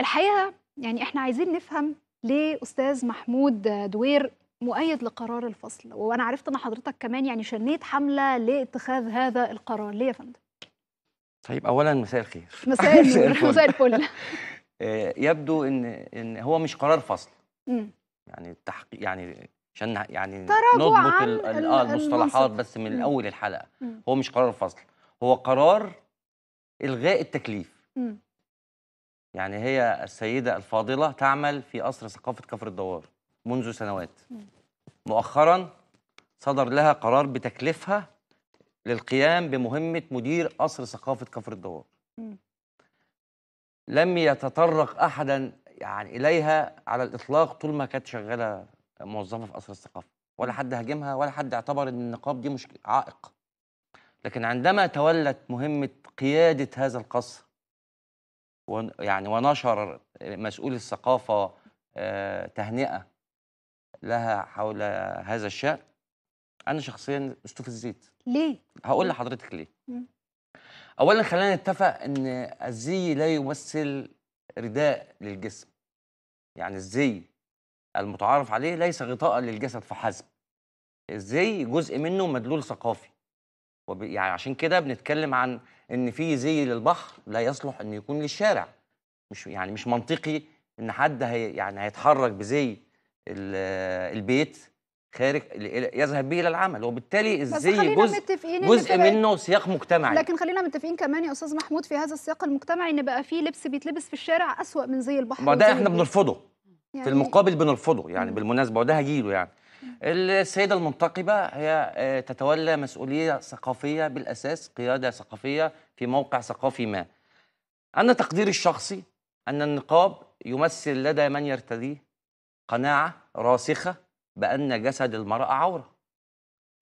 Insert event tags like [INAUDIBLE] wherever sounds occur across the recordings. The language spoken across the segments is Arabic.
الحقيقه يعني احنا عايزين نفهم ليه استاذ محمود دوير مؤيد لقرار الفصل وانا عرفت ان حضرتك كمان يعني شنيت حمله لاتخاذ هذا القرار ليه يا فندم طيب اولا مساء الخير [LAUGHS] مساء النور [LAUGHS] مساء الفل [LAUGHS] آه، يبدو ان ان هو مش قرار فصل مم. يعني التحقيق يعني عشان يعني نضبط آه، المصطلحات بس من اول الحلقه مم. هو مش قرار فصل هو قرار الغاء التكليف مم. يعني هي السيدة الفاضلة تعمل في قصر ثقافة كفر الدوار منذ سنوات مؤخرا صدر لها قرار بتكليفها للقيام بمهمة مدير قصر ثقافة كفر الدوار لم يتطرق أحدا يعني إليها على الإطلاق طول ما كانت شغالة موظفة في قصر الثقافة ولا حد هاجمها ولا حد اعتبر أن النقاب دي مش عائق لكن عندما تولت مهمة قيادة هذا القصر يعني ونشر مسؤول الثقافة آه، تهنئة لها حول هذا الشأن أنا شخصيا استفزيت ليه؟ هقول لحضرتك ليه أولا خلينا نتفق إن الزي لا يمثل رداء للجسم يعني الزي المتعارف عليه ليس غطاء للجسد فحسب الزي جزء منه مدلول ثقافي وب... يعني عشان كده بنتكلم عن ان في زي للبحر لا يصلح ان يكون للشارع مش يعني مش منطقي ان حد هي يعني هيتحرك بزي البيت خارج يذهب به الى العمل وبالتالي الزي جزء جزء منه سياق مجتمعي لكن خلينا متفقين كمان يا استاذ محمود في هذا السياق المجتمعي ان بقى في لبس بيتلبس في الشارع اسوا من زي البحر ما ده احنا بنرفضه يعني في المقابل بنرفضه يعني بالمناسبه وده هجيله يعني السيدة المنتقبة هي آه، تتولى مسؤولية ثقافية بالأساس قيادة ثقافية في موقع ثقافي ما أنا تقديري الشخصي أن النقاب يمثل لدى من يرتديه قناعة راسخة بأن جسد المرأة عورة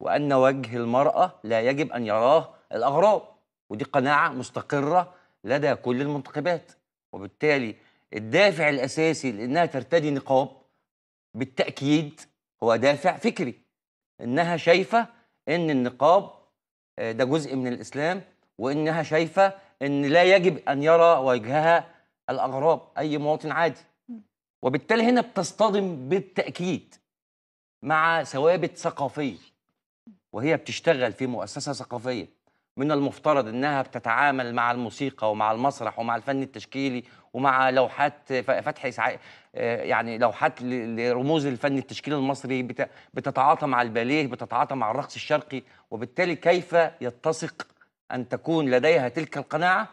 وأن وجه المرأة لا يجب أن يراه الأغراب ودي قناعة مستقرة لدى كل المنتقبات وبالتالي الدافع الأساسي لأنها ترتدي نقاب بالتأكيد هو دافع فكري انها شايفه ان النقاب آه، ده جزء من الاسلام وانها شايفه ان لا يجب ان يرى وجهها الاغراب اي مواطن عادي وبالتالي هنا بتصطدم بالتاكيد مع ثوابت ثقافيه وهي بتشتغل في مؤسسه ثقافيه من المفترض انها بتتعامل مع الموسيقى ومع المسرح ومع الفن التشكيلي ومع لوحات فتح اسعاف آه، يعني لوحات لرموز الفن التشكيلي المصري بتتعاطى مع الباليه بتتعاطى مع الرقص الشرقي وبالتالي كيف يتسق ان تكون لديها تلك القناعه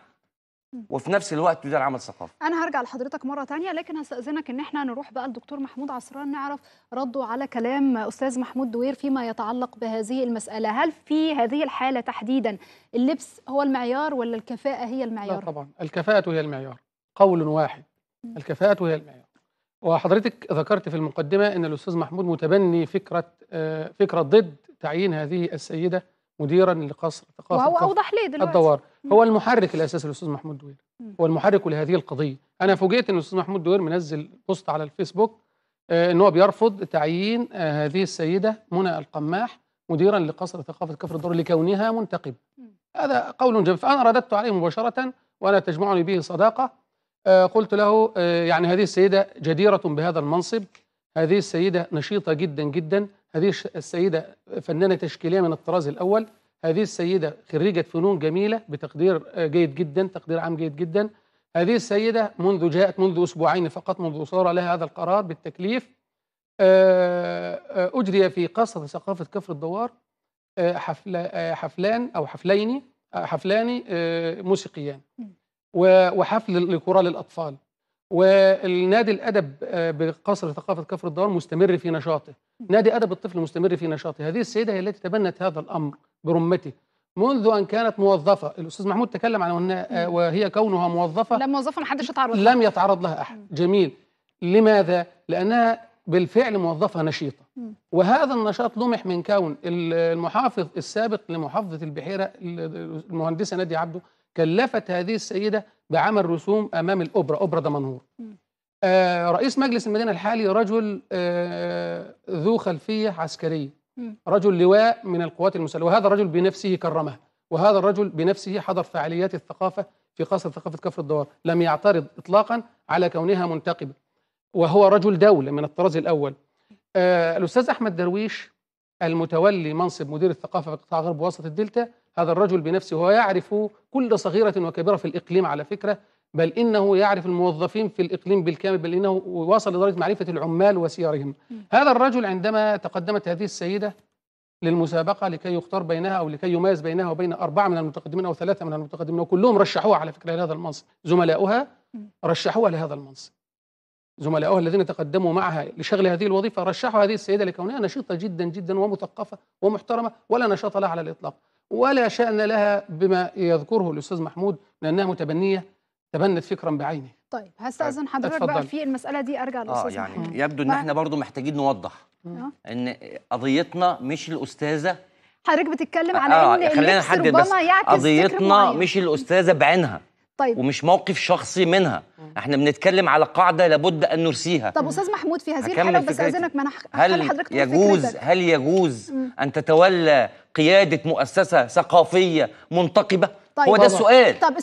وفي نفس الوقت ده عمل ثقافي انا هرجع لحضرتك مره تانية لكن هستاذنك ان احنا نروح بقى للدكتور محمود عصران نعرف رده على كلام استاذ محمود دوير فيما يتعلق بهذه المساله هل في هذه الحاله تحديدا اللبس هو المعيار ولا الكفاءه هي المعيار لا طبعا الكفاءه هي المعيار قول واحد الكفاءه هي المعيار وحضرتك ذكرت في المقدمه ان الاستاذ محمود متبني فكره آه، فكره ضد تعيين هذه السيده مديرا لقصر ثقافه وهو اوضح ليه دلوقتي الدوار هو المحرك الاساسي للاستاذ محمود دوير هو المحرك لهذه القضيه انا فوجئت ان الاستاذ محمود دوير منزل بوست على الفيسبوك آه، ان هو بيرفض تعيين آه، هذه السيده منى القماح مديرا لقصر ثقافه كفر الدور لكونها منتقبه هذا قول جميل فانا رددت عليه مباشره وانا تجمعني به صداقه آه، قلت له يعني هذه السيده جديره بهذا المنصب هذه السيده نشيطه جدا جدا هذه السيدة فنانة تشكيلية من الطراز الأول هذه السيدة خريجة فنون جميلة بتقدير آه، جيد جدا تقدير عام جيد جدا هذه السيدة منذ جاءت منذ أسبوعين فقط منذ صار لها هذا القرار بالتكليف آه، آه، أجري في قصة ثقافة كفر الدوار حفل حفلان أو حفلين حفلان موسيقيان وحفل لكرة للأطفال والنادي الادب آه، بقصر ثقافه كفر الدوار مستمر في نشاطه نادي ادب الطفل مستمر في نشاطه هذه السيده هي التي تبنت هذا الامر برمته منذ ان كانت موظفه الاستاذ محمود تكلم عن آه، وهي كونها موظفه لا موظفه ما حدش يتعرض لها لم يتعرض لها احد جميل لماذا لانها بالفعل موظفه نشيطه وهذا النشاط لمح من كون المحافظ السابق لمحافظه البحيره المهندسه نادي عبده كلفت هذه السيدة بعمل رسوم أمام الأوبرا أوبرا دمنهور آه رئيس مجلس المدينة الحالي رجل آه ذو خلفية عسكرية رجل لواء من القوات المسلحة وهذا الرجل بنفسه كرمها وهذا الرجل بنفسه حضر فعاليات الثقافة في قصر ثقافة كفر الدوار لم يعترض إطلاقا على كونها منتقبة وهو رجل دولة من الطراز الأول آه الأستاذ أحمد درويش المتولي منصب مدير الثقافة في قطاع غرب وسط الدلتا هذا الرجل بنفسه هو يعرف كل صغيرة وكبيرة في الإقليم على فكرة بل إنه يعرف الموظفين في الإقليم بالكامل بل إنه واصل لدرجة معرفة العمال وسيرهم هذا الرجل عندما تقدمت هذه السيدة للمسابقة لكي يختار بينها أو لكي يميز بينها وبين أربعة من المتقدمين أو ثلاثة من المتقدمين وكلهم رشحوها على فكرة لهذا المنصب زملاؤها رشحوها لهذا المنصب زملاؤها الذين تقدموا معها لشغل هذه الوظيفة رشحوا هذه السيدة لكونها نشيطة جدا جدا ومثقفة ومحترمة ولا نشاط لها على الإطلاق ولا شأن لها بما يذكره الأستاذ محمود لأنها متبنية تبنت فكرا بعينه طيب, طيب، هستأذن حضرتك أتفضل. بقى في المسألة دي أرجع آه، للأستاذ آه يعني محمود يبدو إن إحنا برضو محتاجين نوضح آه. إن قضيتنا مش الأستاذة حضرتك بتتكلم على آه إن خلينا نحدد بس قضيتنا مش الأستاذة بعينها طيب ومش موقف شخصي منها احنا بنتكلم على قاعده لابد ان نرسيها طب استاذ محمود في هذه الحاله بس اذنك ما انا هل حضرتك يجوز هل يجوز ان تتولى قياده مؤسسه ثقافيه منتقبه طيب هو ده طيب، السؤال طيب